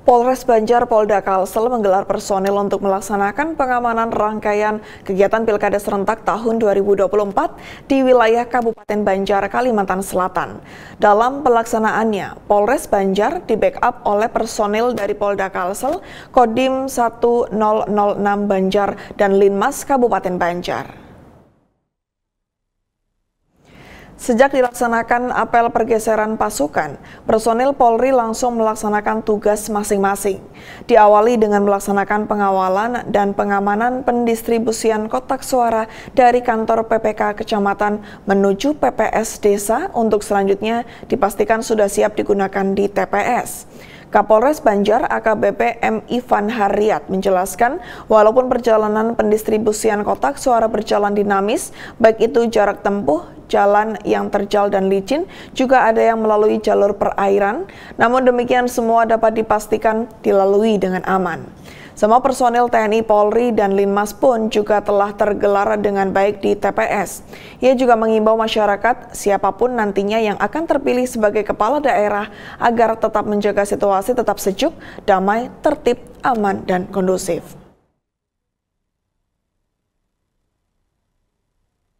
Polres Banjar Polda Kalsel menggelar personil untuk melaksanakan pengamanan rangkaian kegiatan Pilkada Serentak tahun 2024 di wilayah Kabupaten Banjar, Kalimantan Selatan. Dalam pelaksanaannya, Polres Banjar di-backup oleh personil dari Polda Kalsel, Kodim 1006 Banjar, dan Linmas Kabupaten Banjar. Sejak dilaksanakan apel pergeseran pasukan, personil Polri langsung melaksanakan tugas masing-masing. Diawali dengan melaksanakan pengawalan dan pengamanan pendistribusian kotak suara dari kantor PPK kecamatan menuju PPS desa untuk selanjutnya dipastikan sudah siap digunakan di TPS. Kapolres Banjar AKBP M. Ivan Haryat menjelaskan, walaupun perjalanan pendistribusian kotak suara berjalan dinamis, baik itu jarak tempuh, jalan yang terjal dan licin, juga ada yang melalui jalur perairan, namun demikian semua dapat dipastikan dilalui dengan aman. Semua personil TNI Polri dan Linmas pun juga telah tergelar dengan baik di TPS. Ia juga mengimbau masyarakat siapapun nantinya yang akan terpilih sebagai kepala daerah agar tetap menjaga situasi tetap sejuk, damai, tertib, aman, dan kondusif.